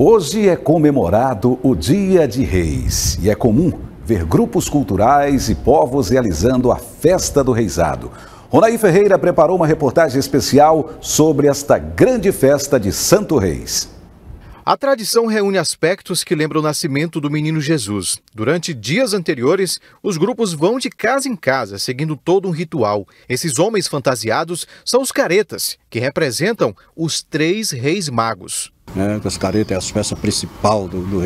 Hoje é comemorado o Dia de Reis e é comum ver grupos culturais e povos realizando a festa do reisado. Ronaí Ferreira preparou uma reportagem especial sobre esta grande festa de Santo Reis. A tradição reúne aspectos que lembram o nascimento do menino Jesus. Durante dias anteriores, os grupos vão de casa em casa, seguindo todo um ritual. Esses homens fantasiados são os caretas, que representam os três reis magos né? As caretas é a peça principal do, do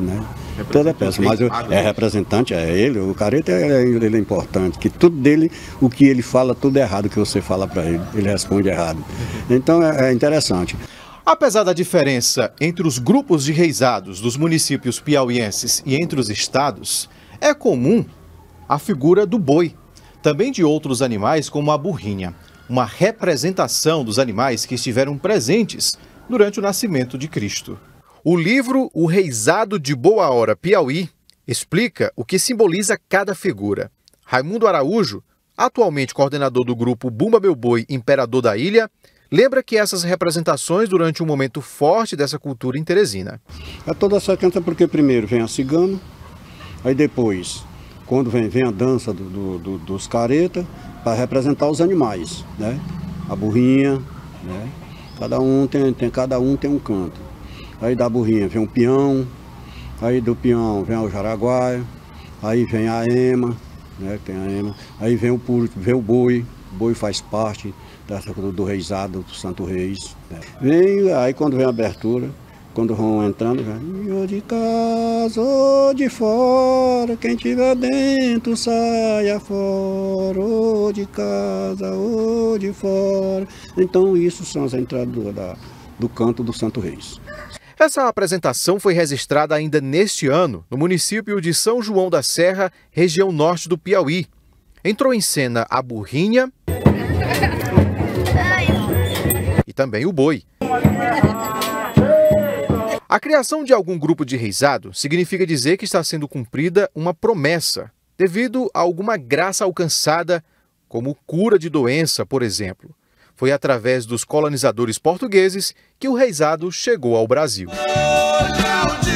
né? Toda peça, mas eu, é né? representante, é ele, o careta é, ele é importante, que tudo dele, o que ele fala, tudo é errado o que você fala para ele, ele responde errado. Então é, é interessante. Apesar da diferença entre os grupos de reizados dos municípios piauienses e entre os estados, é comum a figura do boi, também de outros animais como a burrinha, uma representação dos animais que estiveram presentes durante o nascimento de Cristo. O livro O Reisado de Boa Hora Piauí explica o que simboliza cada figura. Raimundo Araújo, atualmente coordenador do grupo Bumba Meu Boi Imperador da Ilha, lembra que essas representações durante um momento forte dessa cultura em Teresina. É toda essa canta porque primeiro vem a cigana, aí depois, quando vem, vem a dança do, do, do, dos caretas para representar os animais, né? A burrinha, né? Cada um tem, tem, cada um tem um canto. Aí da burrinha vem um peão, aí do peão vem o jaraguá aí vem a ema, né? Tem a ema, aí vem o vem o boi, o boi faz parte dessa, do, do reisado do Santo Reis. Né? Vem, aí quando vem a abertura, quando vão entrando, já, ou de casa ou de fora, quem tiver dentro saia fora, ou de casa ou de fora. Então, isso são as entradas do, do canto do Santo Reis. Essa apresentação foi registrada ainda neste ano, no município de São João da Serra, região norte do Piauí. Entrou em cena a burrinha e também o boi. A criação de algum grupo de reisado significa dizer que está sendo cumprida uma promessa, devido a alguma graça alcançada, como cura de doença, por exemplo. Foi através dos colonizadores portugueses que o reisado chegou ao Brasil. É